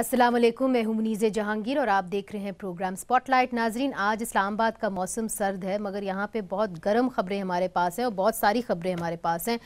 अस्सलाम वालेकुम मैं हूं मुनीज़ जहांगीर और आप देख रहे हैं प्रोग्राम स्पॉटलाइट नाजरीन आज इस्लामाबाद का मौसम सर्द है मगर यहाँ पे बहुत गर्म खबरें हमारे पास हैं और बहुत सारी खबरें हमारे पास हैं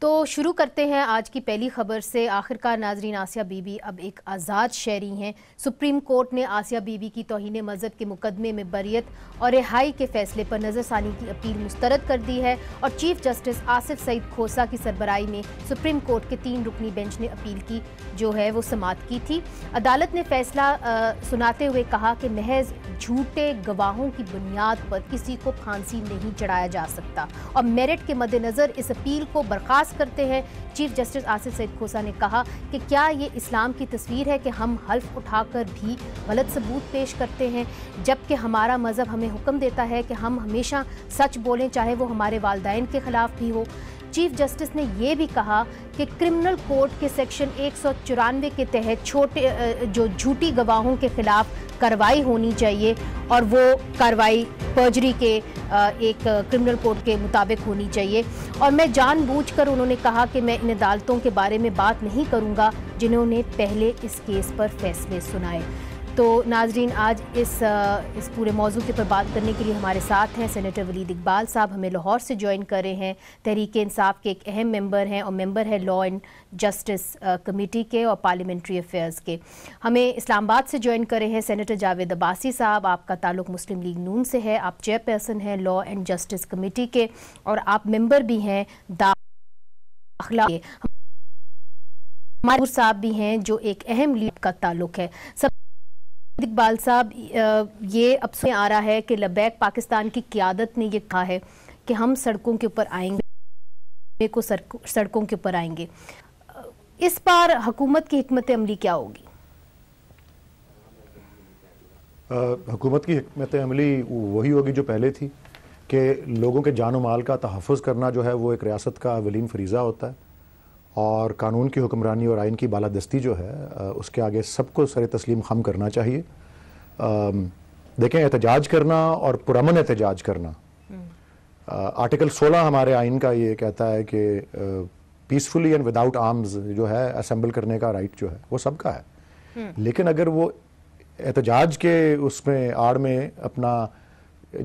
तो शुरू करते हैं आज की पहली खबर से आखिरकार नाजरीन आसिया बीबी अब एक आज़ाद शहरी हैं सुप्रीम कोर्ट ने आसिया बीबी की तोहन मज़हब के मुकदमे में बरीत और रिहाई के फैसले पर नज़रसानी की अपील मुस्तरद कर दी है और चीफ जस्टिस आसिफ सईद खोसा की सरबराई में सुप्रीम कोर्ट के तीन रुकनी बेंच ने अपील की जो है वो समात की थी अदालत ने फैसला आ, सुनाते हुए कहा कि महज झूठे गवाहों की बुनियाद पर किसी को फांसी नहीं चढ़ाया जा सकता और मेरिट के मद्देनज़र इस अपील को बर्खास्त प्रयास करते हैं चीफ जस्टिस आसिफ सैद खोसा ने कहा कि क्या ये इस्लाम की तस्वीर है कि हम हल्फ उठाकर भी गलत सबूत पेश करते हैं जबकि हमारा मज़हब हमें हुक्म देता है कि हम हमेशा सच बोलें चाहे वो हमारे वालदेन के ख़िलाफ़ भी हो चीफ जस्टिस ने यह भी कहा कि क्रिमिनल कोर्ट के सेक्शन एक के तहत छोटे जो झूठी गवाहों के खिलाफ कार्रवाई होनी चाहिए और वो कार्रवाई पर्जरी के एक क्रिमिनल कोर्ट के मुताबिक होनी चाहिए और मैं जानबूझकर उन्होंने कहा कि मैं इन अदालतों के बारे में बात नहीं करूंगा जिन्होंने पहले इस केस पर फैसले सुनाए तो नाजरीन आज इस इस पूरे मौजू के ऊपर बात करने के लिए हमारे साथ हैं सेनेटर वलीद इकबाल साहब हमें लाहौर से ज्वाइन कर रहे हैं तहरीक इंसाफ के एक अहम मेंबर हैं और मेंबर है लॉ एंड जस्टिस कमेटी के और पार्लियामेंट्री अफेयर्स के हमें इस्लामाबाद से ज्वाइन कर रहे हैं सेनेटर जावेद अब्बासी साहब आपका ताल्लुक मुस्लिम लीग नून से है आप चेयरपर्सन हैं लॉ एंड जस्टिस कमेटी के और आप मेम्बर भी हैं दाखला साहब भी हैं जो एक अहम लीड का ताल्लुक है सब इकबाल साहब ये अब से आ रहा है कि लबैक पाकिस्तान की क्यादत ने ये कहा है कि हम सड़कों के ऊपर आएंगे को सड़कों के ऊपर आएंगे इस बार हुकूमत की हमत अमली क्या होगी हुकूमत की हमत अमली वही होगी जो पहले थी कि लोगों के जान माल का तहफ़ करना जो है वो एक रियासत का वलीम फरीज़ा होता है और कानून की हुक्मरानी और आइन की बालादस्ती जो है उसके आगे सबको सर तस्लीम खम करना चाहिए देखें एहतजाज करना और पुरमन एहतजाज करना हम्म। आर्टिकल 16 हमारे आइन का ये कहता है कि पीसफुली एंड विदाउट आर्म्स जो है असम्बल करने का राइट जो है वो सबका है हम्म। लेकिन अगर वो एहतजाज के उसमें आड़ में अपना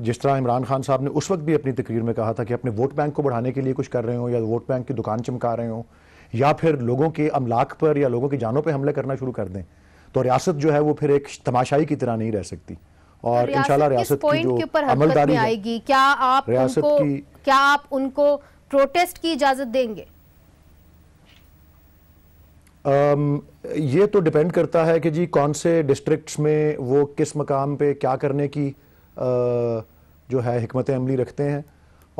जिस तरह इमरान खान साहब ने उस वक्त भी अपनी तकरीर में कहा था कि अपने वोट बैंक को बढ़ाने के लिए कुछ कर रहे हो या वोट बैंक की दुकान चमका रहे हों या फिर लोगों के अमलाक पर या लोगों की जानों पर हमले करना शुरू कर दें तो रियासत जो है वो फिर एक तमाशाई की तरह नहीं रह सकती और इनशाला रियासत की जो अमलदारी आएगी क्या आप रियासत की क्या आप उनको प्रोटेस्ट की इजाजत देंगे आम, ये तो डिपेंड करता है कि जी कौन से डिस्ट्रिक्ट्स में वो किस मकाम पे क्या करने की आ, जो है हमत अमली रखते हैं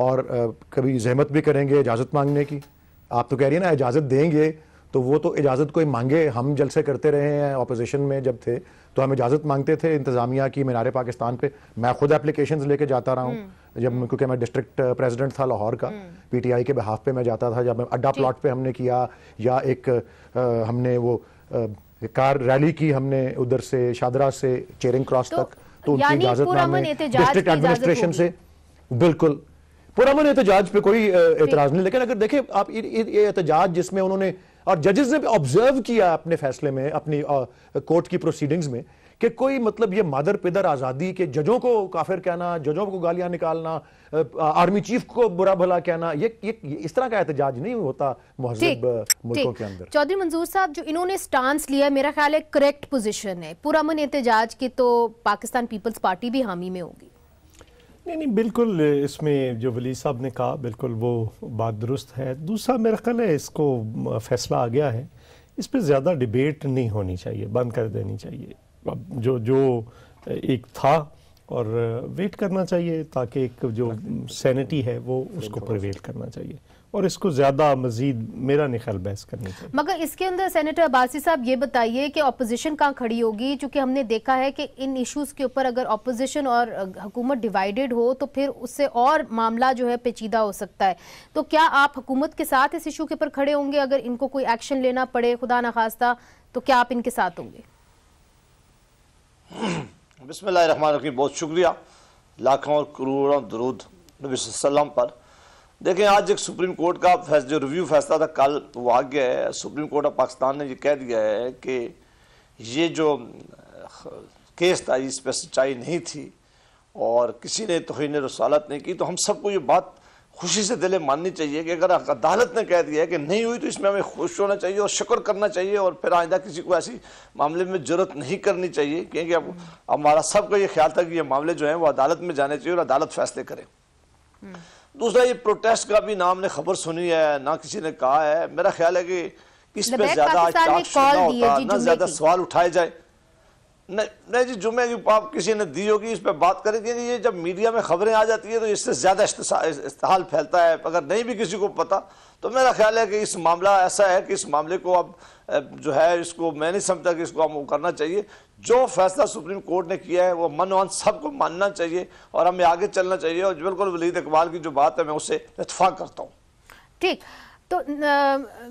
और आ, कभी जहमत भी करेंगे इजाज़त मांगने की आप तो कह रही है ना इजाज़त देंगे तो वो तो इजाज़त कोई मांगे हम जलसे करते रहे हैं अपोजिशन में जब थे तो हम इजाज़त मांगते थे इंतज़ामिया की मीनार पाकिस्तान पे मैं खुद एप्लीकेशन लेके जाता रहा हूँ हम्म। जब हम्म। क्योंकि मैं डिस्ट्रिक्ट प्रेसिडेंट था लाहौर का पीटीआई हम्म। के बिहाफ पे मैं जाता था जब अड्डा प्लाट पे हमने किया या एक आ, हमने वो आ, कार रैली की हमने उधर से शादरा से चेरिंग क्रॉस तो तक तो उनकी इजाज़त डिस्ट्रिक्ट एडमिनिस्ट्रेशन से बिल्कुल पुरमन एहतजाज पे कोई एतराज नहीं लेकिन अगर देखें आप ये एहतजाज जिसमें उन्होंने और जजेस ने ऑब्जर्व किया अपने फैसले में अपनी कोर्ट की प्रोसीडिंग्स में कि कोई मतलब ये मादर पिदर आज़ादी के जजों को काफिर कहना जजों को गालियां निकालना आर्मी चीफ को बुरा भला कहना ये, ये, ये इस तरह का एहतजाज नहीं होता मुल्कों के अंदर चौधरी मंजूर साहब जो इन्होंने स्टांस लिया मेरा ख्याल है करेक्ट पोजिशन है पुरमन एहतजाज की तो पाकिस्तान पीपल्स पार्टी भी हामी में होगी नहीं नहीं बिल्कुल इसमें जो वली साहब ने कहा बिल्कुल वो बात दुरुस्त है दूसरा मेरा ख्याल है इसको फैसला आ गया है इस पर ज़्यादा डिबेट नहीं होनी चाहिए बंद कर देनी चाहिए अब जो जो एक था और वेट करना चाहिए ताकि एक जो सैनिटी है वो उसको प्रवेल करना चाहिए और इसको ज़्यादा मजीद मेरा नहीं ख्याल बहस करनी चाहिए मगर इसके अंदर सेनेटर अब्बासी साहब ये बताइए कि अपोजिशन कहाँ खड़ी होगी चूँकि हमने देखा है कि इन इश्यूज़ के ऊपर अगर अपोजिशन और हुकूमत डिवाइडेड हो तो फिर उससे और मामला जो है पेचीदा हो सकता है तो क्या आप हुकूमत के साथ इस इशू के ऊपर खड़े होंगे अगर इनको कोई एक्शन लेना पड़े खुदा न खास्ता तो क्या आप इनके साथ होंगे बसमिल बहुत शुक्रिया लाखों और करोड़ों दरूद नबी सल्लल्लाहु अलैहि वसल्लम पर देखें आज एक सुप्रीम कोर्ट का फैस, जो रिव्यू फैसला था कल वो आ गया है सुप्रीम कोर्ट ऑफ पाकिस्तान ने ये कह दिया है कि ये जो केस था इस पर सच्चाई नहीं थी और किसी ने तोहन रसालत नहीं की तो हम सबको ये बात खुशी से दिले माननी चाहिए कि अगर अदालत ने कह दिया है कि नहीं हुई तो इसमें हमें खुश होना चाहिए और शक्र करना चाहिए और फिर आइंदा किसी को ऐसी मामले में जरूरत नहीं करनी चाहिए क्योंकि अब हमारा सबका ये ख्याल था कि ये मामले जो हैं वो अदालत में जाने चाहिए और अदालत फैसले करें हम्म। दूसरा ये प्रोटेस्ट का भी नाम ने खबर सुनी है ना किसी ने कहा है मेरा ख्याल है कि इस पे ज्यादा ना ज्यादा सवाल उठाए जाए नहीं जी जुम्मे की आप किसी ने दी होगी इस पर बात करें क्योंकि ये जब मीडिया में खबरें आ जाती है तो इससे ज़्यादा इस्तेहाल फैलता है अगर नहीं भी किसी को पता तो मेरा ख्याल है कि इस मामला ऐसा है कि इस मामले को अब जो है इसको मैं नहीं समझता कि इसको हम करना चाहिए जो फैसला सुप्रीम कोर्ट ने किया है वो मन वन सबको मानना चाहिए और हमें आगे चलना चाहिए और बिल्कुल वलीद इकबाल की जो बात है मैं उससे इतफाक़ करता हूँ ठीक तो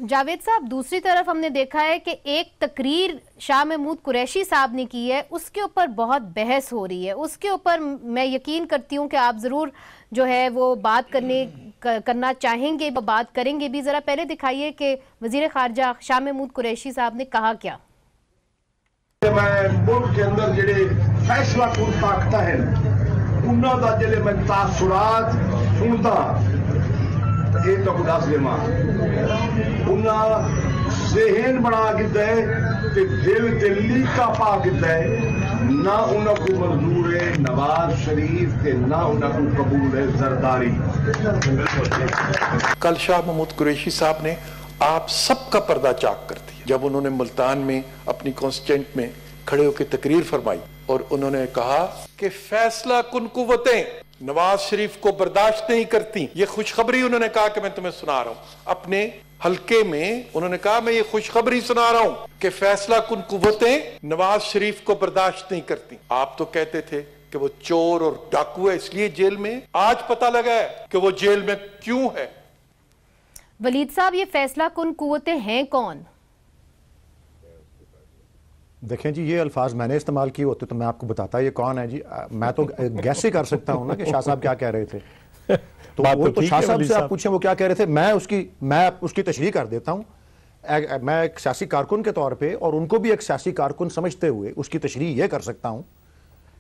जावेद साहब दूसरी तरफ हमने देखा है कि एक तकरीर शाह महमूद कुरैशी साहब ने की है उसके ऊपर बहुत बहस हो रही है उसके ऊपर मैं यकीन करती हूँ कि आप ज़रूर जो है वो बात करने करना चाहेंगे बात करेंगे भी ज़रा पहले दिखाइए कि वजीर खारजा शाह महमूद कुरैशी साहब ने कहा क्या मैं मुल्क के अंदर फैसला है उन्होंने मैं तासुरात सुनता ये ਤਾਂ दस ਦੇਵਾਂ ਉਹਨਾਂ ਜ਼ਹਿਨ ਬਣਾ ਦਿੱਤਾ ਹੈ ਤੇ ਦਿਲ ਤੇ ਲੀਕਾ ਪਾ ਦਿੱਤਾ ਹੈ ਨਾ ਉਹਨਾਂ ਕੋ ਮਨਜ਼ੂਰ ਹੈ नवाज शरीफ के ना को कबूल है सरदारी कल शाह महमूद कुरैशी साहब ने आप सबका पर्दा चाक कर दिया जब उन्होंने मुल्तान में अपनी कॉन्स्टेंट में खड़े होकर तकरीर फरमाई और उन्होंने कहा कि फैसला कुन कुवतें नवाज शरीफ को बर्दाश्त नहीं करती ये खुशखबरी उन्होंने कहा कि मैं तुम्हें सुना रहा हूं अपने हल्के में उन्होंने कहा मैं ये खुशखबरी सुना रहा हूं कि फैसला कुन कुतें नवाज शरीफ को बर्दाश्त नहीं करती आप तो कहते थे कि वो चोर और डाकू है इसलिए जेल में आज पता लगा है कि वो जेल में क्यों है वलीद साहब ये फैसला कुन कुतें हैं कौन देखें जी ये अल्फाज मैंने इस्तेमाल किए होते तो मैं आपको बताता ये कौन है जी मैं तो गैस ही कर सकता हूँ ना कि शाह साहब क्या कह रहे थे तो वो तो, तो शाह साहब से आप पूछें वो क्या कह रहे थे मैं उसकी मैं उसकी तशरी कर देता हूँ मैं एक सियासी कारकुन के तौर पर और उनको भी एक सियासी कारकुन समझते हुए उसकी तशरी ये कर सकता हूँ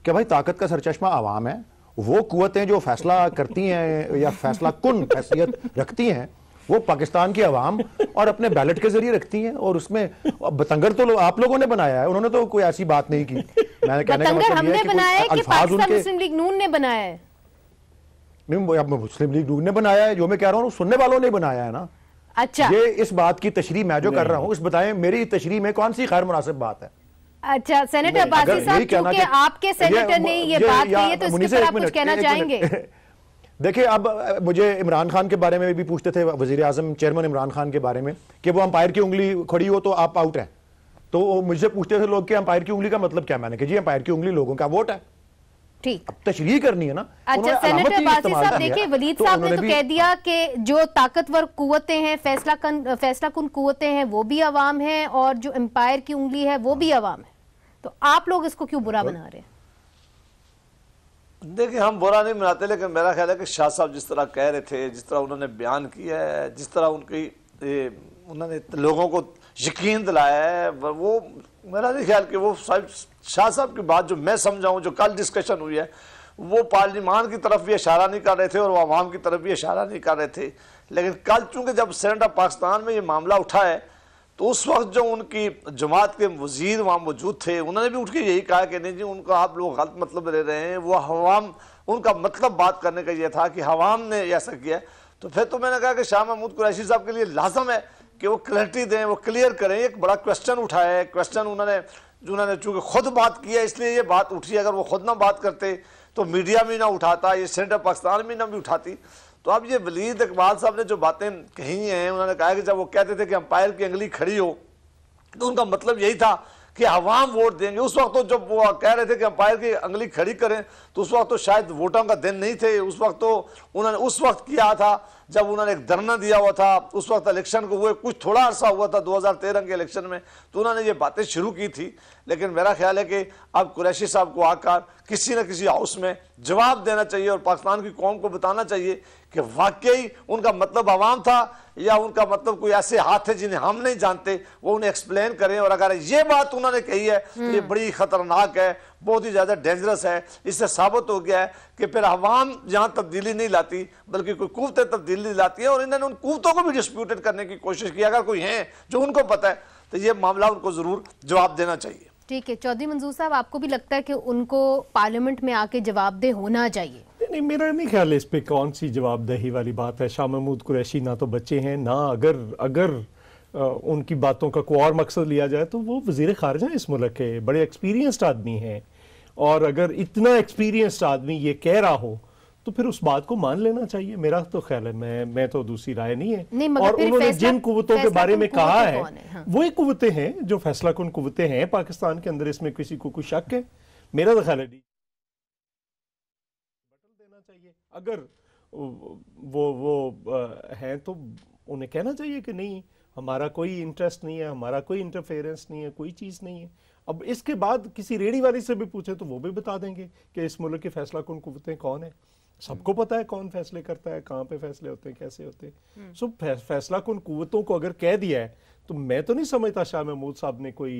कि भाई ताकत का सरचश्मा आवाम है वो कुतें जो फैसला करती हैं या फैसला कन हैसियत रखती हैं वो पाकिस्तान की आवाम और अपने बैलेट के जरिए रखती हैं और उसमें बतंगर तो लो, आप लोगों ने बनाया है उन्होंने तो कोई ऐसी बात नहीं की मैंने कहने का मतलब हमने बनाया है कि पाकिस्तान मुस्लिम लीग नून ने बनाया है नहीं मुस्लिम लीग नून ने बनाया है जो मैं कह रहा हूँ सुनने वालों ने बनाया है ना अच्छा ये इस बात की तशरी मैं जो कर रहा हूँ इस बताए मेरी तशरी में कौन सी खैर मुनासिब बात है अच्छा सेनेटर बासी साहब आपके सेनेटर ने ये बात कही है तो इसके पर आप कुछ कहना चाहेंगे देखिए अब मुझे इमरान खान के बारे में भी पूछते थे वजीर आजम चेयरमैन इमरान खान के बारे में कि वो अंपायर की उंगली खड़ी हो तो आप आउट हैं तो मुझसे पूछते थे लोग कि अंपायर की उंगली का मतलब क्या मैंने कि जी अंपायर की उंगली लोगों का वोट है ठीक तशरी करनी है ना अच्छा सेनेटर बासी साहब देखिए वलीद तो साहब ने तो कह दिया कि जो ताकतवर कुतें हैं फैसला कन फैसला कन कुतें हैं वो भी अवाम है और जो एम्पायर की उंगली है वो भी अवाम है तो आप लोग इसको क्यों बुरा तो बना रहे हैं देखिए हम बुरा नहीं मनाते लेकिन मेरा ख्याल है कि शाह साहब जिस तरह कह रहे थे जिस तरह उन्होंने बयान किया है जिस तरह उनकी उन्होंने लोगों को यकीन दिलाया है वो मेरा नहीं ख्याल कि वो साहब शाह साहब की बात जो मैं समझाऊँ जो कल डिस्कशन हुई है वो पार्लिमान की तरफ भी इशारा नहीं कर रहे थे और वो आवाम की तरफ भी इशारा नहीं कर रहे थे लेकिन कल चूँकि जब सेंट ऑफ पाकिस्तान में ये मामला उठा है तो उस वक्त जो उनकी जमात के वजीर वहाँ मौजूद थे उन्होंने भी उठ के यही कहा कि नहीं जी उनका आप लोग गलत मतलब ले रहे हैं वो हवाम उनका मतलब बात करने का ये था कि हवाम ने ऐसा किया तो फिर तो मैंने कहा कि शाह महमूद कुरैशी साहब के लिए लाजम है कि वो क्लैरिटी दें वो क्लियर करें एक बड़ा क्वेश्चन उठाया है क्वेश्चन उन्होंने जो उन्होंने चूँकि खुद बात की है इसलिए ये बात उठी अगर वो खुद ना बात करते तो मीडिया भी ना उठाता ये सेंटर पाकिस्तान भी ना भी उठाती तो अब ये वलीद इकबाल साहब ने जो बातें कही हैं उन्होंने कहा कि जब वो कहते थे कि अंपायर की अंगली खड़ी हो तो उनका मतलब यही था कि अवाम वोट देंगे उस वक्त तो जब वो कह रहे थे कि अंपायर की अंगली खड़ी करें तो उस वक्त तो शायद वोटों का दिन नहीं थे उस वक्त तो उन्होंने उस वक्त किया था जब उन्होंने एक धरना दिया हुआ था उस वक्त इलेक्शन को हुए कुछ थोड़ा अरसा हुआ था 2013 के इलेक्शन में तो उन्होंने ये बातें शुरू की थी लेकिन मेरा ख्याल है कि अब कुरैशी साहब को आकर किसी न किसी हाउस में जवाब देना चाहिए और पाकिस्तान की कौम को बताना चाहिए कि वाकई उनका मतलब आवाम था या उनका मतलब कोई ऐसे हाथ है जिन्हें हम नहीं जानते वो उन्हें एक्सप्लेन करें और अगर ये बात उन्होंने कही है ये हम्म। बड़ी खतरनाक है बहुत ही ज़्यादा डेंजरस है इससे साबित हो गया है कि फिर आवाम जहाँ तब्दीली नहीं लाती बल्कि कोई कुवतें तब्दीली लाती हैं और इन्होंने उन कुतों को भी डिस्प्यूटेड करने की कोशिश की अगर कोई हैं जो उनको पता है तो ये मामला उनको ज़रूर जवाब देना चाहिए ठीक है चौधरी मंजूर साहब आपको भी लगता है कि उनको पार्लियामेंट में आके जवाबदेह होना चाहिए नहीं मेरा नहीं ख्याल है इस पर कौन सी जवाबदही वाली बात है शाह महमूद कुरैशी ना तो बच्चे हैं ना अगर अगर आ, उनकी बातों का कोई और मकसद लिया जाए तो वो वजीर खारजा इस मुल्क के बड़े एक्सपीरियंस्ड आदमी हैं और अगर इतना एक्सपीरियंस्ड आदमी ये कह रहा हो तो फिर उस बात को मान लेना चाहिए मेरा तो ख्याल है मैं मैं तो दूसरी राय नहीं है नहीं, और उन्होंने जिन कुतों के बारे में कहा है, है हाँ। वही कुतें हैं जो फैसला कुन कुतें हैं पाकिस्तान के अंदर इसमें किसी को कोई शक है मेरा तो ख्याल है अगर वो वो हैं तो उन्हें कहना चाहिए कि नहीं हमारा कोई इंटरेस्ट नहीं है हमारा कोई इंटरफेरेंस नहीं है कोई चीज़ नहीं है अब इसके बाद किसी रेडी वाले से भी पूछे तो वो भी बता देंगे कि इस मुल्क की फैसला कौन कुतें कौन है सबको पता है कौन फैसले करता है कहाँ पे फैसले होते हैं कैसे होते हैं सो हम्म। फैसला कौन कुतों को अगर कह दिया है तो मैं तो नहीं समझता शाह महमूद साहब ने कोई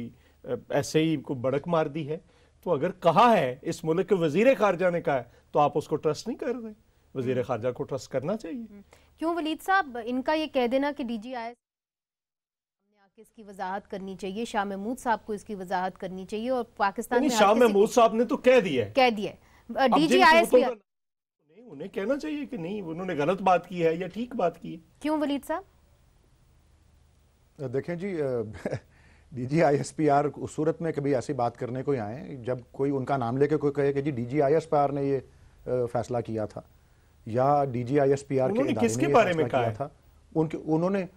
ऐसे ही को बड़क मार दी है तो अगर कहा है इस मुल्क के वजीर खारजा ने कहा है तो आप उसको ट्रस्ट नहीं कर रहे वजीर खारजा को ट्रस्ट करना चाहिए हम्म। क्यों वलीद साहब इनका ये कह देना कि डी जी आई इसकी वजाहत करनी चाहिए शाह महमूद साहब को इसकी वजाहत करनी चाहिए और पाकिस्तान शाह महमूद साहब ने तो कह दिया कह दिया डीजीआईएस भी उन्हें कहना चाहिए कि नहीं उन्होंने गलत बात की है या ठीक बात की है क्यों वलीद साहब देखें जी डीजी आर उस सूरत में कभी ऐसी बात करने को आए जब कोई उनका नाम लेके कोई कहे कि जी पी आर ने ये फैसला किया था या डीजी आईएसपीआर के किसके बारे में कहा था उनके उन्होंने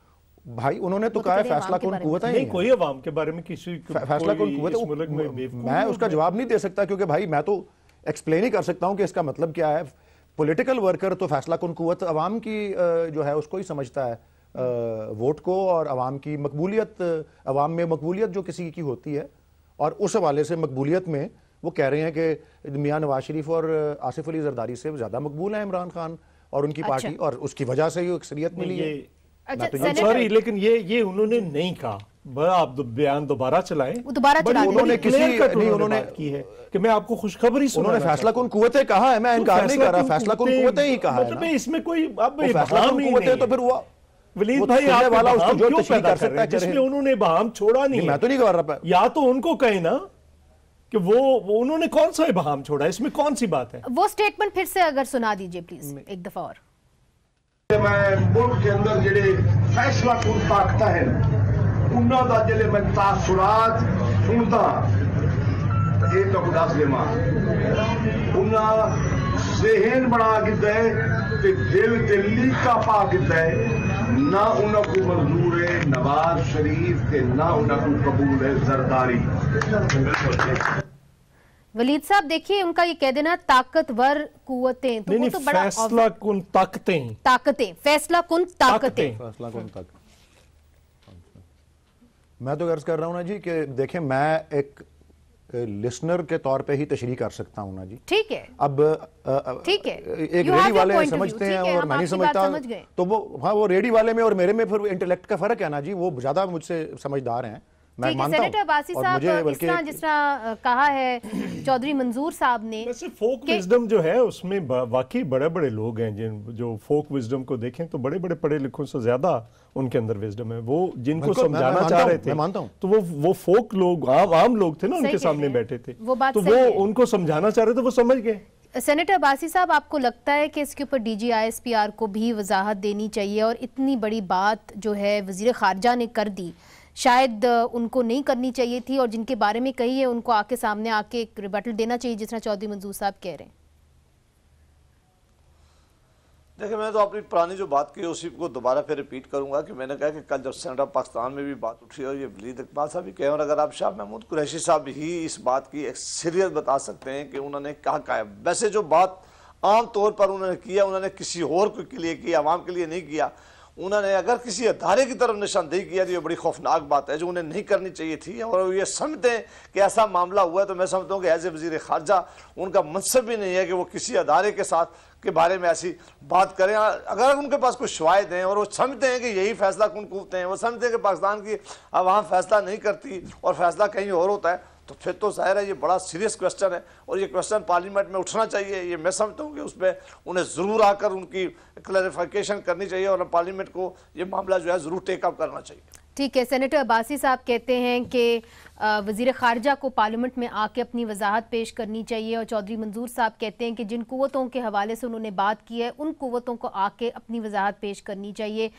भाई उन्होंने तो, तो कहा फैसला कौन कुत है कोई अवाम के बारे में किसी फैसला कौन कुत है मैं उसका जवाब नहीं दे सकता क्योंकि भाई मैं तो एक्सप्लेन ही कर सकता हूँ कि इसका मतलब क्या है पॉलिटिकल वर्कर तो फैसला कौन कुत अवाम की जो है उसको ही समझता है आ, वोट को और आवाम की मकबूलियत आवाम में मकबूलियत जो किसी की होती है और उस हवाले से मकबूलियत में वो कह रहे हैं कि मियाँ नवाज शरीफ और आसिफ अली जरदारी से ज़्यादा मकबूल हैं इमरान खान और उनकी अच्छा। पार्टी और उसकी वजह से ही अक्सरियत मिली है अच्छा, तो सॉरी लेकिन ये ये उन्होंने नहीं कहा बड़ा आप बयान दोबारा चलाएं दोबारा उन्होंने किसी नहीं उन्होंने की है कि मैं आपको खुशखबरी उन्होंने फैसला कौन कुवतें कहा है मैं तो इनकार नहीं कर रहा फैसला कौन कुवतें ही कहा मतलब इसमें कोई अब फैसला तो फिर हुआ वलीद तो भाई आप वाला उसको जो तशरीह कर सकता है जिसमें उन्होंने बहाम छोड़ा नहीं मैं तो नहीं कर रहा या तो उनको कहे ना कि वो, वो उन्होंने कौन सा बहाम छोड़ा इसमें कौन सी बात है वो स्टेटमेंट फिर से अगर सुना दीजिए प्लीज एक दफा और मैं मुल्क के अंदर जेडे फैसला कुल ताकता है उन्होंने का जेडे मैं तासुरात सुनता ये तो दस देव उन्हें जहन बना के कि दिल दिल्ली का दिता है ना उन्हों को मंजूर है नवाज शरीफ के ना उन्हों को कबूल है जरदारी वलीद साहब देखिए उनका ये कह देना ताकतवर कुतें तो वो तो बड़ा फैसला कुन ताकतें ताकतें फैसला कुन ताकतें फैसला कुन ताकतें मैं तो गर्ज कर रहा हूं ना जी कि देखें मैं एक लिसनर के तौर पे ही तशरी कर सकता हूँ ना जी ठीक है अब ठीक है एक रेडी वाले समझते हैं और मैं नहीं समझता समझ तो वो हाँ वो रेडी वाले में और मेरे में फिर इंटेलेक्ट का फर्क है ना जी वो ज्यादा मुझसे समझदार हैं मैं मानता बासी साहब बल्कि जिस तरह कहा है चौधरी मंजूर साहब ने फोक विजडम जो है उसमें वाकई बड़े बड़े लोग हैं जिन जो फोक विजडम को देखें तो बड़े बड़े पढ़े लिखों से ज्यादा उनके अंदर विजडम है वो जिनको समझाना चाह रहे थे तो वो वो फोक लोग आम लोग थे ना उनके सामने बैठे थे तो वो उनको समझाना चाह रहे थे वो समझ गए सेनेटर बासी साहब आपको लगता है कि इसके ऊपर D G I S P R को भी वजाहत देनी चाहिए और इतनी बड़ी बात जो है वजीर खारजा ने कर दी शायद उनको नहीं करनी चाहिए थी और जिनके बारे में कही है उनको आके सामने आके एक रिबटल देना चाहिए जिस चौधरी मंजूर साहब कह रहे हैं देखिए मैं तो अपनी पुरानी जो बात की उसी को दोबारा फिर रिपीट करूंगा कि मैंने कहा कि कल जब सेनेट ऑफ पाकिस्तान में भी बात उठी और ये वलीद इकबाल साहब भी कहे और अगर आप शाह महमूद कुरैशी साहब ही इस बात की एक सीरियत बता सकते हैं कि उन्होंने कहा कहा है वैसे जो बात आम तौर पर उन्होंने किया उन्होंने किसी और के लिए किया आवाम के लिए नहीं किया उन्होंने अगर किसी अदारे की तरफ निशानदेही किया तो ये बड़ी खौफनाक बात है जो उन्हें नहीं करनी चाहिए थी और ये समझते हैं कि ऐसा मामला हुआ है तो मैं समझता हूँ कि एज ए वजीर खारजा उनका मनसब भी नहीं है कि वो किसी अदारे के साथ के बारे में ऐसी बात करें अगर उनके पास कुछ शवायद हैं और वो समझते हैं कि यही फैसला कौन कूदते हैं वो समझते हैं कि पाकिस्तान की अवाम फैसला नहीं करती और फैसला कहीं और होता है तो फिर तो जाहिर है ये बड़ा सीरियस क्वेश्चन है और ये क्वेश्चन पार्लियामेंट में उठना चाहिए ये मैं समझता हूँ कि उसमें उन्हें ज़रूर आकर उनकी क्लैरिफिकेशन करनी चाहिए और पार्लियामेंट को ये मामला जो है ज़रूर टेकअप करना चाहिए ठीक है सेनेटर अब्बासी साहब कहते हैं कि वजीर खारजा को पार्लियामेंट में आके अपनी वजाहत पेश करनी चाहिए और चौधरी मंजूर साहब कहते हैं कि जिन कुतों के हवाले से उन्होंने बात की है उन कुतों को आके अपनी वजाहत पेश करनी चाहिए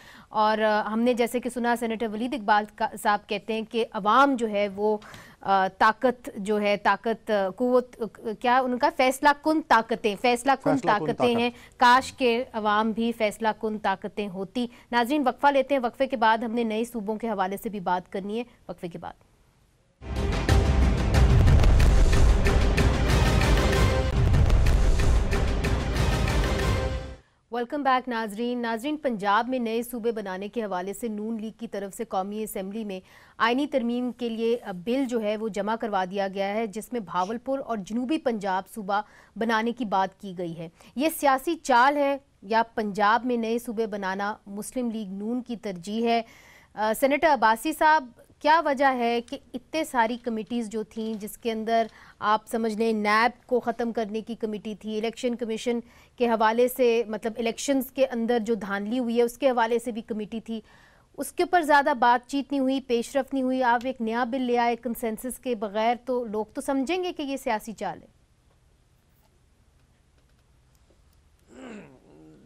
और हमने जैसे कि सुना सेनेटर वलीद इकबाल साहब कहते हैं कि अवाम जो है वो ताकत जो है ताकत कुत क्या उनका फैसला कुन ताकतें फैसला कुन ताकतें हैं काश के अवाम भी फैसला कुन ताकतें होती नाजरीन वक्फ़ा लेते हैं वक्फ़े के बाद हमने नए सूबों के हवाले से भी बात करनी है वक्फ़े के बाद वेलकम बैक नाजरीन नाजरीन पंजाब में नए सूबे बनाने के हवाले से नून लीग की तरफ से कौमी असम्बली में आइनी तरमीम के लिए बिल जो है वो जमा करवा दिया गया है जिसमें भावलपुर और जनूबी पंजाब सूबा बनाने की बात की गई है ये सियासी चाल है या पंजाब में नए सूबे बनाना मुस्लिम लीग नून की तरजीह है आ, सेनेटर अब्बासी साहब क्या वजह है कि इतने सारी कमेटीज़ जो थी जिसके अंदर आप समझ लें नैब को ख़त्म करने की कमेटी थी इलेक्शन कमीशन के हवाले से मतलब इलेक्शंस के अंदर जो धांधली हुई है उसके हवाले से भी कमेटी थी उसके ऊपर ज़्यादा बातचीत नहीं हुई पेशरफ नहीं हुई आप एक नया बिल ले आए कंसेंसस के बगैर तो लोग तो समझेंगे कि ये सियासी चाल है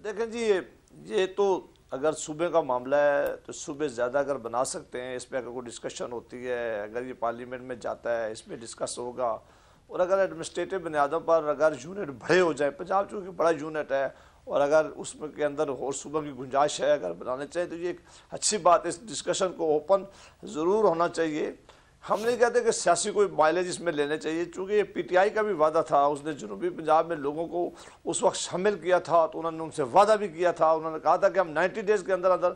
देखें जी ये ये तो अगर सूबे का मामला है तो सूबे ज़्यादा अगर बना सकते हैं इसमें अगर कोई डिस्कशन होती है अगर ये पार्लियामेंट में जाता है इसमें डिस्कस होगा और अगर एडमिनिस्ट्रेटिव बुनियादों पर अगर यूनिट बड़े हो जाए पंजाब चूँकि बड़ा यूनिट है और अगर उसमें के अंदर और सूबों की गुंजाइश है अगर बनाना चाहिए तो ये एक अच्छी बात है इस डिस्कशन को ओपन ज़रूर होना चाहिए हम नहीं कहते कि सियासी कोई माइलेज इसमें लेने चाहिए चूँकि ये पीटीआई का भी वादा था उसने जनूबी पंजाब में लोगों को उस वक्त शामिल किया था तो उन्होंने उनसे वादा भी किया था उन्होंने कहा था कि हम 90 डेज़ के अंदर अंदर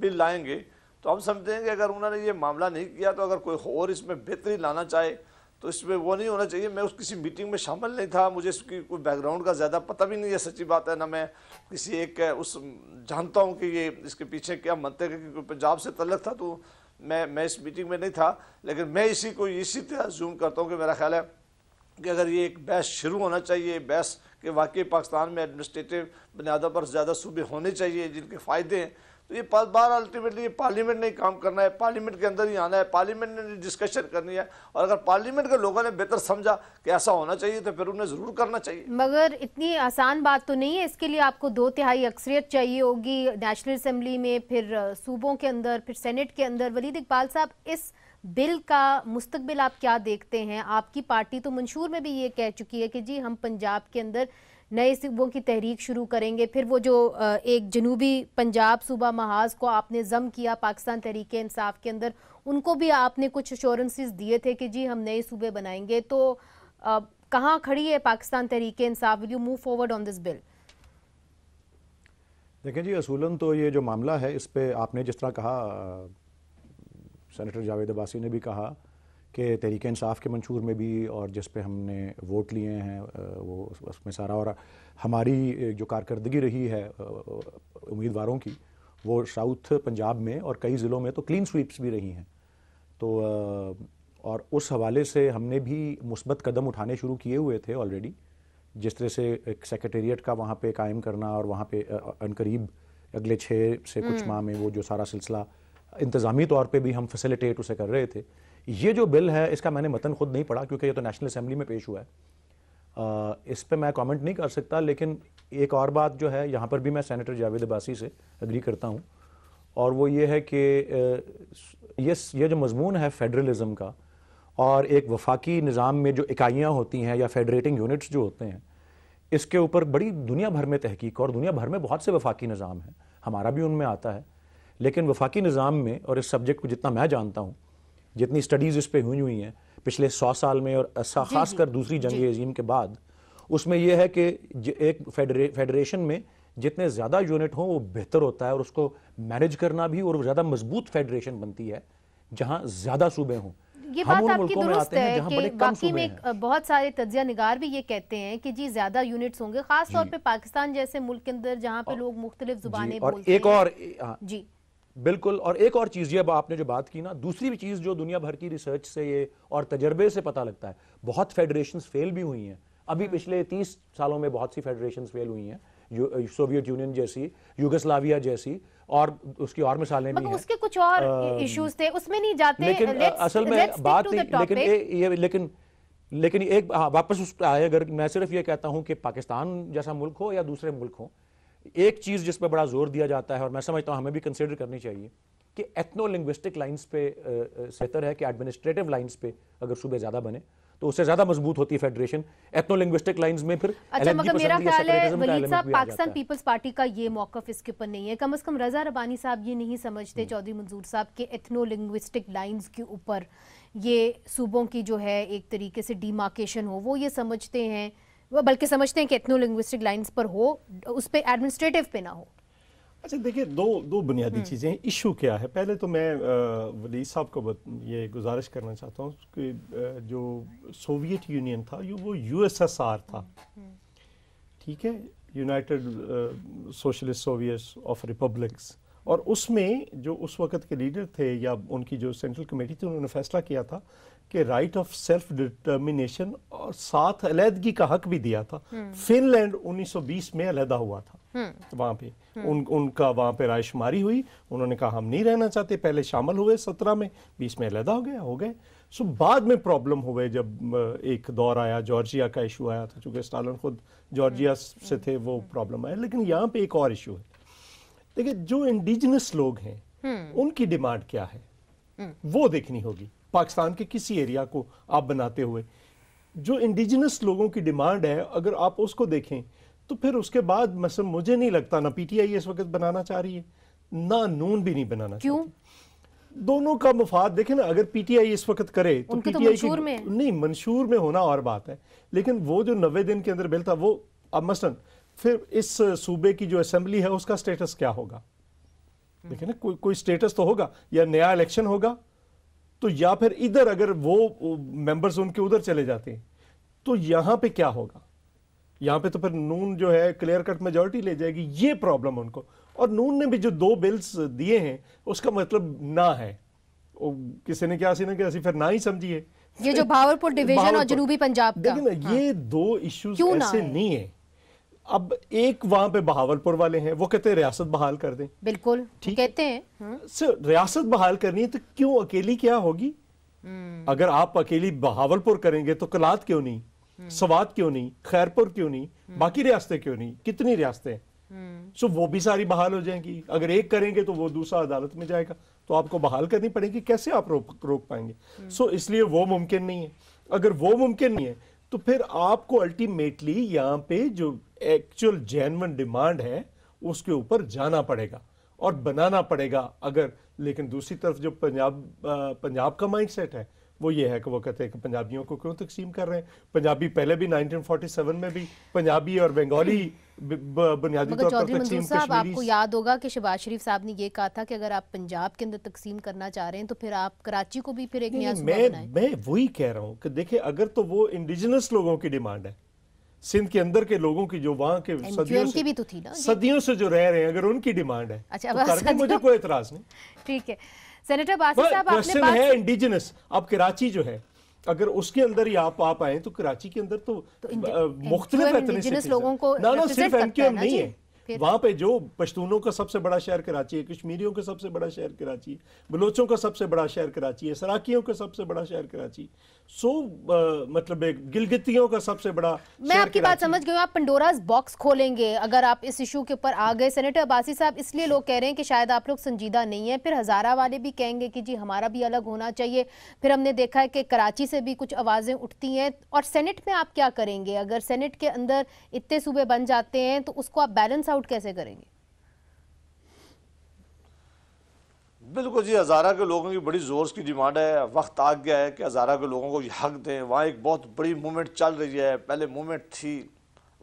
बिल लाएंगे तो हम समझते हैं कि अगर उन्होंने ये मामला नहीं किया तो अगर कोई और इसमें बेहतरी लाना चाहे तो इसमें वो नहीं होना चाहिए मैं उस किसी मीटिंग में शामिल नहीं था मुझे इसकी कोई बैकग्राउंड का ज़्यादा पता भी नहीं है सच्ची बात है ना मैं किसी एक उस जानता हूँ कि ये इसके पीछे क्या मनते पंजाब से तलक था तो मैं मैं इस मीटिंग में नहीं था लेकिन मैं इसी को इसी तरह जूम करता हूँ कि मेरा ख्याल है कि अगर ये एक बहस शुरू होना चाहिए बहस कि वाकई पाकिस्तान में एडमिनिस्ट्रेटिव बुनियादों पर ज़्यादा सूबे होने चाहिए जिनके फ़ायदे हैं तो ये बार अल्टीमेटली ये पार्लियामेंट ने काम करना है पार्लियामेंट के अंदर ही आना है पार्लियामेंट ने डिस्कशन करनी है और अगर पार्लियामेंट के लोगों ने बेहतर समझा कि ऐसा होना चाहिए तो फिर उन्हें ज़रूर करना चाहिए मगर इतनी आसान बात तो नहीं है इसके लिए आपको दो तिहाई अक्सरियत चाहिए होगी नेशनल असम्बली में फिर सूबों के अंदर फिर सेनेट के अंदर वलीद इकबाल साहब इस बिल का मुस्तबिल आप क्या देखते हैं आपकी पार्टी तो मंशूर में भी ये कह चुकी है कि जी हम पंजाब के अंदर नए सूबों की तहरीक शुरू करेंगे फिर वो जो एक जनूबी पंजाब सूबा महाज को आपने जम किया पाकिस्तान तहरीक इंसाफ के अंदर उनको भी आपने कुछ एश्योरेंसेस दिए थे कि जी हम नए सूबे बनाएंगे तो कहाँ खड़ी है Pakistan Tehreek Insaf will you move forward on this bill देखें जी असूलन तो ये जो मामला है इस पर आपने जिस तरह कहा सेनेटर जावेद अबासी ने भी कहा कि तहरीक इंसाफ के मंशूर में भी और जिस पे हमने वोट लिए हैं वो उसमें सारा और हमारी जो कारकर्दगी रही है उम्मीदवारों की वो साउथ पंजाब में और कई ज़िलों में तो क्लीन स्वीप्स भी रही हैं तो और उस हवाले से हमने भी मुस्बत कदम उठाने शुरू किए हुए थे ऑलरेडी जिस तरह से एक सेक्रेटेरिएट का वहाँ पे कायम करना और वहाँ पे अनकरीब अगले छः से कुछ हम्म। माह में वो जो सारा सिलसिला इंतज़ामी तौर पे भी हम फैसिलिटेट उसे कर रहे थे ये जो बिल है इसका मैंने मतन खुद नहीं पढ़ा क्योंकि ये तो नेशनल असेंबली में पेश हुआ है आ, इस पर मैं कमेंट नहीं कर सकता लेकिन एक और बात जो है यहाँ पर भी मैं सेनेटर जावेद अब्बासी से अग्री करता हूँ और वो ये है कि ये ये जो मजमून है फेडरलिज़म का और एक वफाकी निज़ाम में जो इकाइयाँ होती हैं या फेडरेटिंग यूनिट्स जो होते हैं इसके ऊपर बड़ी दुनिया भर में तहकीक और दुनिया भर में बहुत से वफाकी निज़ाम हैं हमारा भी उनमें आता है लेकिन वफाकी निज़ाम में और इस सब्जेक्ट को जितना मैं जानता हूँ जितनी स्टडीज़ इस पर हुई हुई हैं पिछले सौ साल में और खासकर दूसरी जंग अजीम के बाद उसमें यह है कि एक फेडरे, फेडरेशन में जितने ज़्यादा यूनिट हों वो बेहतर होता है और उसको मैनेज करना भी और ज़्यादा मजबूत फेडरेशन बनती है जहाँ ज़्यादा सूबे हों ये बात आपकी दुरुस्त है कि बाकी में बहुत सारे तजिया निगार भी ये कहते हैं कि जी ज्यादा यूनिट्स होंगे खास तौर पे पाकिस्तान जैसे मुल्क के अंदर जहाँ पे लोग मुख्तलिफ जुबानें बोलते हैं और एक और हाँ। जी बिल्कुल और एक और चीज़ ये अब आपने जो बात की ना दूसरी भी चीज़ जो दुनिया भर की रिसर्च से ये और तजर्बे से पता लगता है बहुत फेडरेशन फेल भी हुई हैं अभी हाँ। पिछले तीस सालों में बहुत सी फेडरेशन फेल हुई हैं सोवियत यूनियन जैसी युगस्लाविया जैसी और उसकी और मिसालें भी हैं उसके कुछ और इश्यूज थे उसमें नहीं जाते लेकिन असल में बात बात लेकिन ए, ये लेकिन लेकिन एक हाँ, वापस उस पर आए अगर मैं सिर्फ ये कहता हूँ कि पाकिस्तान जैसा मुल्क हो या दूसरे मुल्क हो एक चीज़ जिस पर बड़ा जोर दिया जाता है और मैं समझता हूं हमें भी कंसिडर करनी चाहिए कि एथनो लिंग्विस्टिक लाइन्स पे बेहतर है कि एडमिनिस्ट्रेटिव लाइन्स पे अगर सूबे ज़्यादा बने तो उससे ज्यादा मजबूत होती है फेडरेशन एथनो लिंग्विस्टिक लाइन्स में फिर अच्छा मगर मेरा ख्याल है पाकिस्तान पीपल्स पार्टी का ये मौकफ इसके ऊपर नहीं है कम अज कम रजा रबानी साहब ये नहीं समझते हम्म। चौधरी मंजूर साहब के एथनो लिंग्विस्टिक लाइन्स के ऊपर ये सूबों की जो है एक तरीके से डीमार्केशन हो वो ये समझते हैं बल्कि समझते हैं कि इतनो लिंग्विस्टिक लाइन्स पर हो उस पर एडमिनिस्ट्रेटिव पे ना हो अच्छा देखिए दो दो बुनियादी हम्म। चीज़ें इशू क्या है पहले तो मैं वली साहब को ये गुजारिश करना चाहता हूँ कि जो सोवियत यूनियन था यू वो यूएसएसआर था हम्म, हम्म। ठीक है United Socialist Soviet of Republics और उसमें जो उस वक्त के लीडर थे या उनकी जो सेंट्रल कमेटी थी उन्होंने फैसला किया था के राइट ऑफ सेल्फ डिटर्मिनेशन और साथ अलहदगी का हक भी दिया था हम्म। फिनलैंड 1920 में अलहदा हुआ था हम्म। वहां पे हम्म। उन उनका वहां पे रायशुमारी हुई उन्होंने कहा हम नहीं रहना चाहते पहले शामिल हुए सत्रह में बीस में अलहदा हो गया हो गए सो बाद में प्रॉब्लम हुए जब एक दौर आया जॉर्जिया का इशू आया था चूंकि स्टालन खुद जॉर्जिया से थे वो प्रॉब्लम आया लेकिन यहाँ पे एक और इशू है देखिए जो इंडिजिनस लोग हैं उनकी डिमांड क्या है वो देखनी होगी पाकिस्तान के किसी एरिया को आप बनाते हुए जो इंडिजिनस लोगों की डिमांड है अगर आप उसको देखें तो फिर उसके बाद मतलब मुझे नहीं लगता ना पीटीआई इस वक्त बनाना चाह रही है ना नून भी नहीं बनाना क्यों दोनों का मुफाद देखें ना अगर पीटीआई इस वक्त करे तो पीटीआई तो नहीं मंशूर में होना और बात है लेकिन वो जो नब्बे दिन के अंदर बिल था वो अब मसलन फिर इस सूबे की जो असेंबली है उसका स्टेटस क्या होगा हम्म। देखे ना कोई कोई स्टेटस तो होगा या नया इलेक्शन होगा तो या फिर इधर अगर वो मेंबर्स उनके उधर चले जाते तो यहां पे क्या होगा यहां पे तो फिर नून जो है क्लियर कट मेजोरिटी ले जाएगी ये प्रॉब्लम उनको और नून ने भी जो दो बिल्स दिए हैं उसका मतलब ना है किसी ने क्या सी ना क्या फिर ना ही समझिए ये जो भावरपुर डिवीजन और जनूबी पंजाब देखिए ना हाँ। ये दो इश्यूज ऐसे नहीं है अब एक वहां पे बहावलपुर वाले हैं वो कहते हैं रियासत बहाल कर दें बिल्कुल ठीक कहते हैं हाँ। सर रियासत बहाल करनी है तो क्यों अकेली क्या होगी हम्म। अगर आप अकेली बहावलपुर करेंगे तो कलात क्यों नहीं हम्म। सवात क्यों नहीं खैरपुर क्यों नहीं हम्म। बाकी रियासतें क्यों नहीं कितनी रियासतें सो वो भी सारी बहाल हो जाएंगी अगर एक करेंगे तो वो दूसरा अदालत में जाएगा तो आपको बहाल करनी पड़ेगी कैसे आप रोक रोक पाएंगे सो इसलिए वो मुमकिन नहीं है अगर वो मुमकिन नहीं है तो फिर आपको अल्टीमेटली यहाँ पे जो एक्चुअल जेनवन डिमांड है उसके ऊपर जाना पड़ेगा और बनाना पड़ेगा अगर लेकिन दूसरी तरफ जो पंजाब पंजाब का माइंडसेट है वो ये है कि वो कहते हैं कि पंजाबियों को क्यों तकसीम कर रहे हैं पंजाबी पहले भी 1947 में भी पंजाबी और बंगाली बुनियादी तौर पर तकसीम साहब आपको याद होगा कि शहबाज शरीफ साहब ने ये कहा था कि अगर आप पंजाब के अंदर तकसीम करना चाह रहे हैं तो फिर आप कराची को भी फिर एक नया मैं मैं वही कह रहा हूँ कि देखिये अगर तो वो इंडिजिनस लोगों की डिमांड है सिंध के अंदर के लोगों की जो वहाँ के सदियों से भी तो थी ना सदियों से जो रह रहे हैं अगर उनकी डिमांड है अच्छा, तो मुझे कोई एतराज नहीं ठीक है सेनेटर साहब है इंडिजिनस अब कराची जो है अगर उसके अंदर ही आप आप आए तो कराची के अंदर तो, तो मुख्तलिफ लोगों को सिर्फ नहीं है वहाँ पे जो पश्तूनों का सबसे बड़ा शहर कराची है कश्मीरियों का सबसे बड़ा शहर कराची है बलोचों का सबसे बड़ा शहर कराची है सराकियों का सबसे बड़ा शहर कराची सो so, uh, मतलब एक गिलगितियों का सबसे बड़ा मैं आपकी बात समझ गई आप पंडोराज बॉक्स खोलेंगे अगर आप इस इशू के ऊपर आ गए सेनेटर अबासी साहब इसलिए लोग कह रहे हैं कि शायद आप लोग संजीदा नहीं है फिर हज़ारा वाले भी कहेंगे कि जी हमारा भी अलग होना चाहिए फिर हमने देखा है कि कराची से भी कुछ आवाज़ें उठती हैं और सेनेट में आप क्या करेंगे अगर सेनेट के अंदर इतने सूबे बन जाते हैं तो उसको आप बैलेंस आउट कैसे करेंगे बिल्कुल जी हज़ारा के लोगों की बड़ी ज़ोर की डिमांड है वक्त आ गया है कि हज़ारा के लोगों को ये हक दें वहाँ एक बहुत बड़ी मूवमेंट चल रही है पहले मूवमेंट थी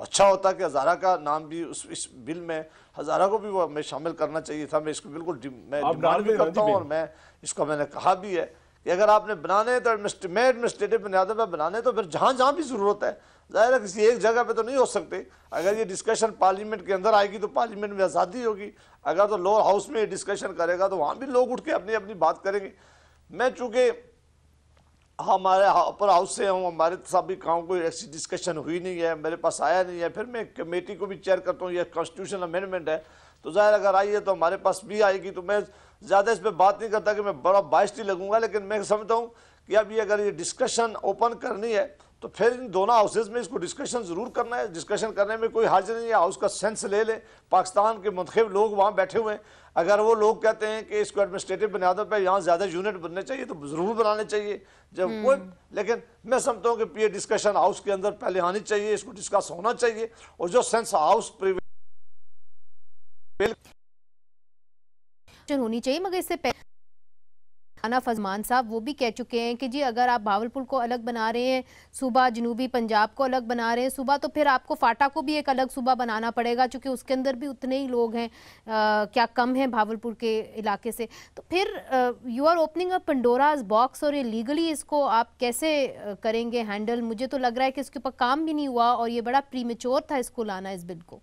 अच्छा होता कि हज़ारा का नाम भी उस इस बिल में हज़ारा को भी मैं शामिल करना चाहिए था मैं इसको बिल्कुल मैं डिमांड भी करता हूँ और मैं इसको मैंने कहा भी है कि अगर आपने बनाने तो मैं एडमिनिस्ट्रेटिव बुनियादों पर बनाने तो फिर जहाँ जहाँ भी ज़रूरत है जाहिर है किसी एक जगह पे तो नहीं हो सकते अगर ये डिस्कशन पार्लियामेंट के अंदर आएगी तो पार्लियामेंट में आज़ादी होगी अगर तो लोअर हाउस में डिस्कशन करेगा तो वहाँ भी लोग उठ के अपनी अपनी बात करेंगे मैं चूँकि हमारे अपर हाउस से हूँ हमारे साथ भी गाँव कोई ऐसी डिस्कशन हुई नहीं है मेरे पास आया नहीं है फिर मैं कमेटी को भी चेयर करता हूँ यह कॉन्स्टिट्यूशन अमेंडमेंट है तो ज़ाहिर अगर आई है तो हमारे पास भी आएगी तो मैं ज़्यादा इस पर बात नहीं करता कि मैं बड़ा बाइस्टी लगूंगा लेकिन मैं समझता हूँ कि अब ये अगर ये डिस्कशन ओपन करनी है तो फिर इन दोनों हाउसेज में इसको डिस्कशन ज़रूर करना है डिस्कशन करने में कोई हाजिर नहीं है हाउस का सेंस ले ले पाकिस्तान के मंतखब लोग वहाँ बैठे हुए हैं अगर वो लोग कहते हैं कि इसको एडमिनिस्ट्रेटिव बुनियादों पर यहाँ ज़्यादा यूनिट बनने चाहिए तो ज़रूर बनाने चाहिए जब हम्म। कोई लेकिन मैं समझता हूँ कि पी डिस्कशन हाउस के अंदर पहले आनी चाहिए इसको डिस्कस होना चाहिए और जो सेंस हाउस होनी चाहिए मगर इससे खाना फजमान साहब वो भी कह चुके हैं कि जी अगर आप भावलपुर को अलग बना रहे हैं सूबा जनूबी पंजाब को अलग बना रहे हैं सूबा तो फिर आपको फाटा को भी एक अलग सूबा बनाना पड़ेगा चूंकि उसके अंदर भी उतने ही लोग हैं क्या कम हैं भावलपुर के इलाके से तो फिर you are opening a Pandora's box और ये लीगली इसको आप कैसे करेंगे हैंडल मुझे तो लग रहा है कि इसके ऊपर काम भी नहीं हुआ और ये बड़ा प्रीमेच्योर था इसको लाना इस बिल को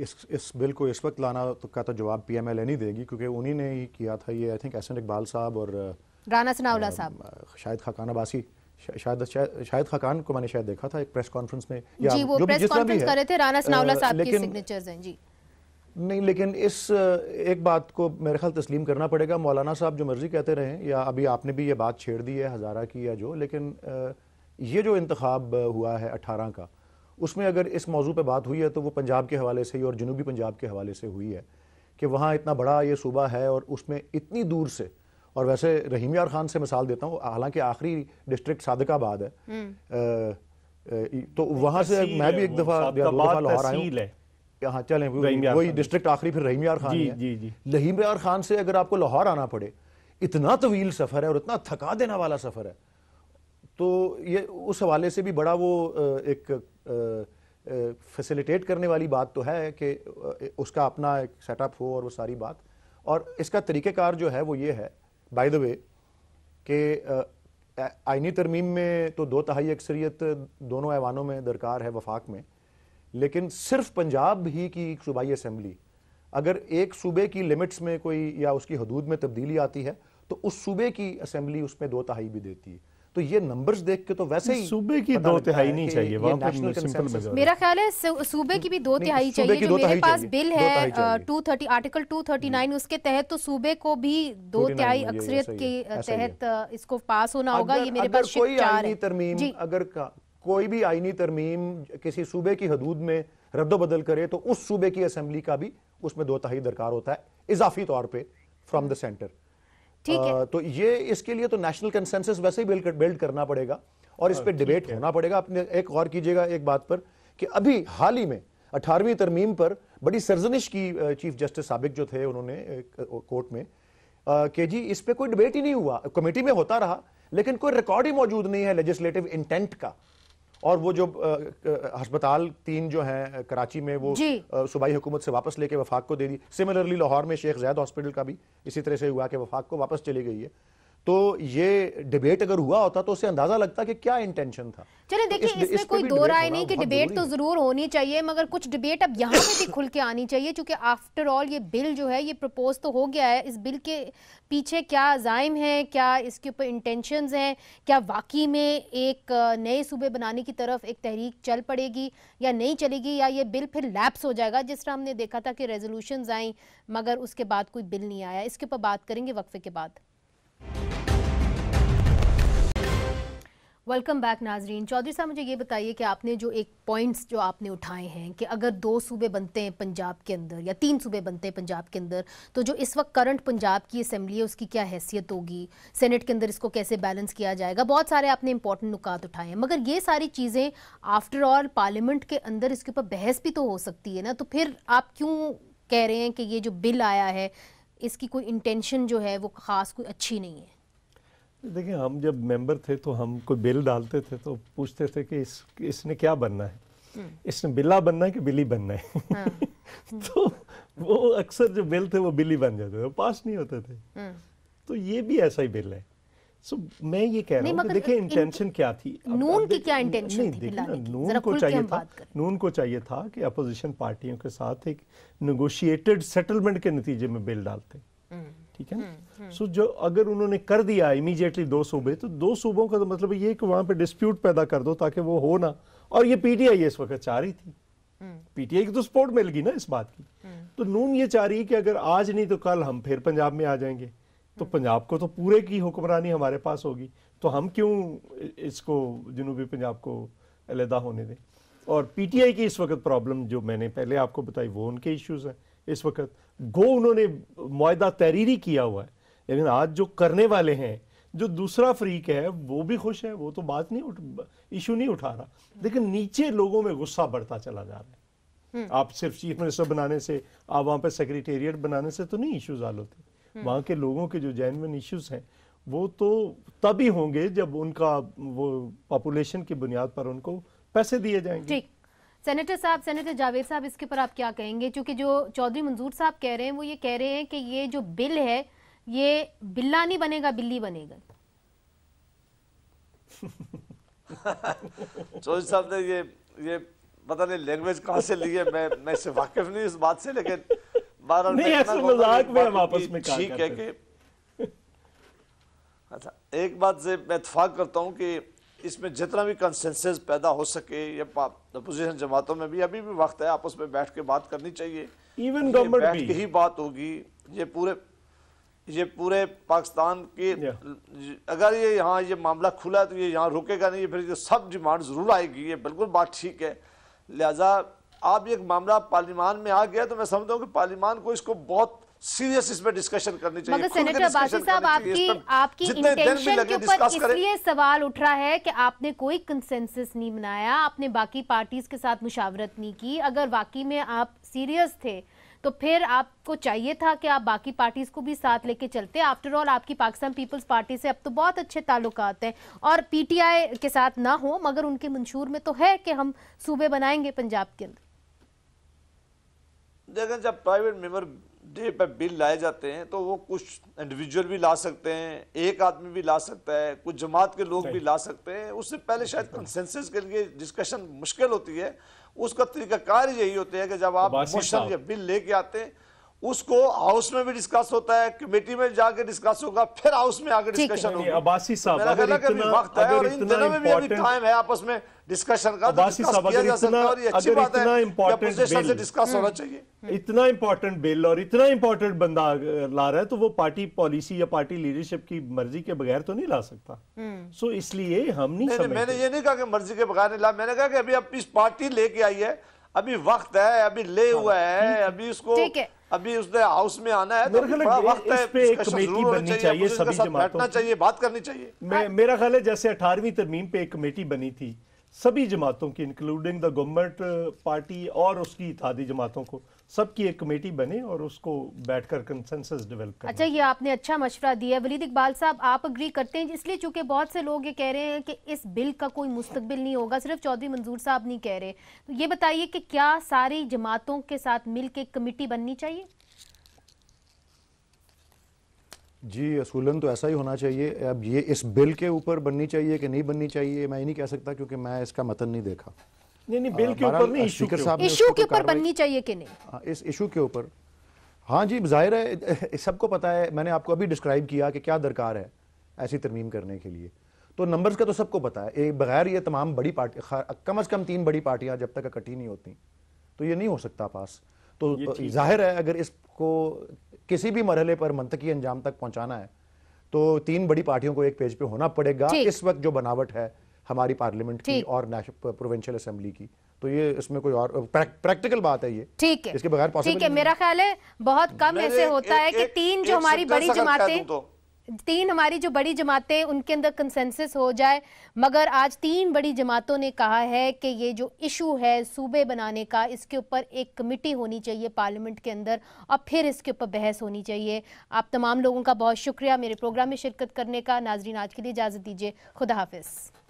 इस इस बिल को इस वक्त लाना तो का तो जवाब पी एम एल नहीं देगी क्योंकि उन्हीं ने ही किया था ये आई थिंक एहसन इकबाल साहब और राना सनाउला साहब शायद खाकान अबासी शायद शायद खाकान को मैंने शायद देखा था एक प्रेस कॉन्फ्रेंस में या जी वो जो प्रेस कॉन्फ्रेंस कर रहे थे राना सनाउला साहब की सिग्नेचर्स हैं जी नहीं लेकिन इस एक बात को मेरे ख्याल तस्लीम करना पड़ेगा मौलाना साहब जो मर्ज़ी कहते रहे या अभी आपने भी ये बात छेड़ दी है हज़ारा की या जो लेकिन ये जो इंतखब हुआ है अठारह का उसमें अगर इस मौजू पर बात हुई है तो वो पंजाब के हवाले से ही और जनूबी पंजाब के हवाले से हुई है कि वहाँ इतना बड़ा ये सूबा है और उसमें इतनी दूर से और वैसे रहीम यार खान से मिसाल देता हूँ हालांकि आखिरी डिस्ट्रिक्ट सादकाबाद है हम्म। तो वहाँ से मैं भी एक दफ़ा लाहौर आया यहाँ चलें वही डिस्ट्रिक्ट आखिरी फिर रहीम यार खान जी, जी, रहीम यार खान से अगर आपको लाहौर आना पड़े इतना तवील सफ़र है और इतना थका देने वाला सफ़र है तो ये उस हवाले से भी बड़ा वो एक फैसिलिटेट करने वाली बात तो है कि उसका अपना एक सेटअप हो और वो सारी बात और इसका तरीक़ेकार जो है वो ये है बाय द वे कि आइनी तरमीम में तो दो तहाई अक्सरियत दोनों ऐवानों में दरकार है वफाक में लेकिन सिर्फ पंजाब ही की सूबाई असम्बली अगर एक सूबे की लिमिट्स में कोई या उसकी हदूद में तब्दीली आती है तो उस सूबे की असम्बली उसमें दो तहाई भी देती है तो ये नंबर्स देख के तो वैसे ही सूबे की दो तिहाई नहीं चाहिए मेरा ख्याल है सूबे की भी दो तिहाई चाहिए जो मेरे पास बिल है two thirty article two thirty nine उसके तहत तो सूबे को भी दो तिहाई अक्सरियत के तहत इसको पास होना होगा ये मेरे पास कोई आईनी तरमीम अगर कोई भी आईनी तरमीम किसी सूबे की हदूद में रद्दो बदल करे तो उस सूबे की असेंबली का भी उसमें दो तिहाई दरकार होता है इजाफी तौर पर फ्रॉम द सेंटर तो ये इसके लिए तो नेशनल कंसेंसस वैसे ही बिल्ड करना पड़ेगा और इस हाँ, पर डिबेट होना पड़ेगा आपने एक और कीजिएगा एक बात पर कि अभी हाल ही में अठारहवीं तरमीम पर बड़ी सरजनिश की चीफ जस्टिस साबिक जो थे उन्होंने कोर्ट में कि जी इस पर कोई डिबेट ही नहीं हुआ कमेटी में होता रहा लेकिन कोई रिकॉर्ड ही मौजूद नहीं है लेजिस्लेटिव इंटेंट का और वो जो हस्पताल तीन जो हैं कराची में वो सूबाई हुकूमत से वापस लेके वफाक को दे दी सिमिलरली लाहौर में शेख जैद हॉस्पिटल का भी इसी तरह से हुआ कि वफाक को वापस चली गई है तो ये डिबेट अगर हुआ होता तो उसे अंदाजा लगता कि क्या इंटेंशन था चलिए तो देखिए इसमें इस कोई दो राय नहीं कि डिबेट तो जरूर होनी चाहिए मगर कुछ डिबेट अब यहाँ पे भी खुल के आनी चाहिए क्योंकि आफ्टर ऑल ये बिल जो है ये प्रपोज तो हो गया है इस बिल के पीछे क्या जायम है क्या इसके ऊपर इंटेंशंस हैं क्या वाकई में एक नए सूबे बनाने की तरफ एक तहरीक चल पड़ेगी या नहीं चलेगी या ये बिल फिर लैप्स हो जाएगा जिस तरह हमने देखा था कि रेजोल्यूशन आई मगर उसके बाद कोई बिल नहीं आया इसके ऊपर बात करेंगे वक्फे के बाद वेलकम बैक नाजरीन चौधरी साहब मुझे ये बताइए कि आपने जो एक पॉइंट्स जो आपने उठाए हैं कि अगर दो सूबे बनते हैं पंजाब के अंदर या तीन सूबे बनते हैं पंजाब के अंदर तो जो इस वक्त करंट पंजाब की असम्बली है उसकी क्या हैसियत होगी सेनेट के अंदर इसको कैसे बैलेंस किया जाएगा बहुत सारे आपने इंपॉर्टेंट नुकात उठाए हैं मगर ये सारी चीज़ें आफ्टर ऑल पार्लियामेंट के अंदर इसके ऊपर बहस भी तो हो सकती है ना तो फिर आप क्यों कह रहे हैं कि ये जो बिल आया है इसकी कोई इंटेंशन जो है वो खास कोई अच्छी नहीं है देखिए हम जब मेंबर थे तो हम कोई बिल डालते थे तो पूछते थे कि इस इसने क्या बनना है हम्म। इसने बिल्ला बनना है कि बिली बनना है हाँ। हम्म। तो वो अक्सर जो बिल थे वो बिली बन जाते थे पास नहीं होते थे हम्म। तो ये भी ऐसा ही बिल है सो so, मैं ये कह रहा हूँ देखिए इंटेंशन क्या थी नून की क्या इंटेंशन नहीं देखिए ना नून को चाहिए था नून को चाहिए था कि अपोजिशन पार्टियों के साथ एक निगोशिएटेड सेटलमेंट के नतीजे में बिल डालते ठीक है ना सो हम्म, हम्म। जो अगर उन्होंने कर दिया इमीडिएटली दो सूबे तो दो सूबों का तो मतलब ये कि वहां पे डिस्प्यूट पैदा कर दो ताकि वो हो ना और ये पीटीआई इस वक्त चाह रही थी पीटीआई हम्म। की तो सपोर्ट मिलगी ना इस बात की तो नून ये चाह रही है कि अगर आज नहीं तो कल हम फिर पंजाब में आ जाएंगे तो पंजाब को तो पूरे की हुक्मरानी हमारे पास होगी तो हम क्यों इसको जनूबी पंजाब को अलहदा होने दें और पीटीआई की इस वक्त प्रॉब्लम जो मैंने पहले आपको बताई वो उनके इश्यूज़ हैं इस वक्त गो उन्होंने माहा तहरीरी किया हुआ है लेकिन आज जो करने वाले हैं जो दूसरा फ्रीक है वो भी खुश है वो तो बात नहीं उठ इशू नहीं उठा रहा लेकिन नीचे लोगों में गुस्सा बढ़ता चला जा रहा है हम्म। आप सिर्फ चीफ मिनिस्टर बनाने से आप वहाँ पर सेक्रेटेरिएट बनाने से तो नहीं इशूज हाल होते हम्म। वहाँ के लोगों के जो जैनविन इशूज़ हैं वो तो तभी होंगे जब उनका वो पॉपुलेशन की बुनियाद पर उनको पैसे दिए जाएंगे सेनेटर साहब सेनेटर जावेद साहब इसके ऊपर आप क्या कहेंगे क्योंकि जो चौधरी मंजूर साहब कह रहे हैं वो ये कह रहे हैं कि ये जो बिल है ये बिल्ला नहीं बनेगा बिल्ली बनेगा चौधरी साहब ने ये ये पता नहीं लैंग्वेज कहाँ से ली है मैं मैं इससे वाकिफ नहीं इस बात से लेकिन मजाक में हम आपस में ठीक है कि अच्छा एक बात से मैं इतफाक करता हूँ कि इसमें जितना भी कंसेंसस पैदा हो सके या अपोजिशन जमातों में भी अभी भी वक्त है आपस में बैठ के बात करनी चाहिए इवन गवर्नमेंट की ही बात होगी ये पूरे ये पूरे पाकिस्तान के अगर ये यहाँ ये मामला खुला है तो ये यहाँ रुकेगा नहीं फिर सब डिमांड ज़रूर आएगी ये बिल्कुल बात ठीक है लिहाजा आप एक मामला पार्लियामान में आ गया तो मैं समझता हूँ कि पार्लियामान को इसको बहुत सीरियस इसमें डिस्कशन करनी चाहिए मगर सेनेटर अब्बासी साहब आपकी आपकी इंटेंशन के ऊपर इसलिए सवाल उठ रहा है कि आपने कोई कंसेंसस नहीं बनाया आपने बाकी पार्टीज के साथ मुशावरत नहीं की अगर वाकई में आप सीरियस थे तो फिर आपको चाहिए था कि आप बाकी पार्टीज को भी साथ लेके चलते आफ्टर ऑल आपकी पाकिस्तान पीपल्स पार्टी से अब तो बहुत अच्छे ताल्लुक हैं और पीटीआई के साथ ना हो मगर उनके मंशूर में तो है कि हम सूबे बनाएंगे पंजाब के अंदर देखें जब प्राइवेट मेंबर डे पर बिल लाए जाते हैं तो वो कुछ इंडिविजुअल भी ला सकते हैं एक आदमी भी ला सकता है कुछ जमात के लोग भी ला सकते हैं उससे पहले शायद कंसेंसस के लिए डिस्कशन मुश्किल होती है उसका तरीकाकार यही होता है कि जब आप मोशन या बिल लेके आते हैं उसको हाउस में भी डिस्कस होता है कमेटी में जाके डिस्कस होगा फिर हाउस में आगे डिस्कशन होगा अबासी तो साहब अगर इतना, वक्त है और इन दिनों में भी अभी टाइम है आपस में डिस्कशन का तो अबासी साहब अगर इतना अगर इतना इंपॉर्टेंट बिल डिस्कस होना हम्म। चाहिए इतना इंपॉर्टेंट बिल और इतना इंपॉर्टेंट बंदा ला रहा है तो वो पार्टी पॉलिसी या पार्टी लीडरशिप की मर्जी के बगैर तो नहीं ला सकता सो हम्म। इसलिए हम नहीं मैंने ये नहीं कहा कि मर्जी के बगैर नहीं ला मैंने कहा कि अभी अपनी पार्टी लेके आई है अभी वक्त है अभी ले हाँ। हुआ है अभी उसको अभी उसने हाउस में आना है तो वक्त है पे एक कमेटी बननी चाहिए सभी जमातों चाहिए बात करनी चाहिए मेरा ख्याल है जैसे अठारहवीं तरमीम पे एक कमेटी बनी थी सभी जमातों की इंक्लूडिंग द गवर्नमेंट पार्टी और उसकी इतिहादी जमातों को सबकी एक कमेटी बने और उसको बैठकर कंसेंसस डेवलप करें अच्छा ये आपने अच्छा मशवरा दिया वलीद इकबाल साहब आप अग्री करते हैं इसलिए चूंकि बहुत से लोग ये कह रहे हैं कि इस बिल का कोई मुस्तबिल नहीं होगा सिर्फ चौधरी मंजूर साहब नहीं कह रहे तो ये बताइए कि क्या सारी जमातों के साथ मिल के कमेटी बननी चाहिए जी असूलन तो ऐसा ही होना चाहिए अब ये इस बिल के ऊपर बननी चाहिए कि नहीं बननी चाहिए मैं ही नहीं कह सकता क्योंकि मैं इसका मतन नहीं देखा नहीं नहीं बिल के ऊपर नहीं इशू तो के ऊपर इशू के ऊपर बननी चाहिए कि नहीं हाँ, इस इशू के ऊपर हाँ जी जाहिर है सबको पता है मैंने आपको अभी डिस्क्राइब किया कि क्या दरकार है ऐसी तरमीम करने के लिए तो नंबर्स का तो सबको पता है एक बगैर ये तमाम बड़ी पार्टी कम अज़ कम तीन बड़ी पार्टियां जब तक इकट्ठी नहीं होती तो ये नहीं हो सकता पास तो जाहिर है अगर इसको किसी भी मरहले पर मंतकी अंजाम तक पहुंचाना है तो तीन बड़ी पार्टियों को एक पेज पे होना पड़ेगा इस वक्त जो बनावट है हमारी पार्लियामेंट की और प्रोविंशियल असेंबली की तो ये इसमें कोई और प्रैक्टिकल बात है ये ठीक है इसके बगैर ठीक है मेरा ख्याल है बहुत कम ऐसे होता है कि तीन जो हमारी बड़ी जमातें तो। तीन हमारी जो बड़ी जमातें उनके अंदर कंसेंसस हो जाए मगर आज तीन बड़ी जमातों ने कहा है कि ये जो इशू है सूबे बनाने का इसके ऊपर एक कमिटी होनी चाहिए पार्लियामेंट के अंदर और फिर इसके ऊपर बहस होनी चाहिए आप तमाम लोगों का बहुत शुक्रिया मेरे प्रोग्राम में शिरकत करने का नाजरीन आज के लिए इजाज़त दीजिए खुदा हाफिज़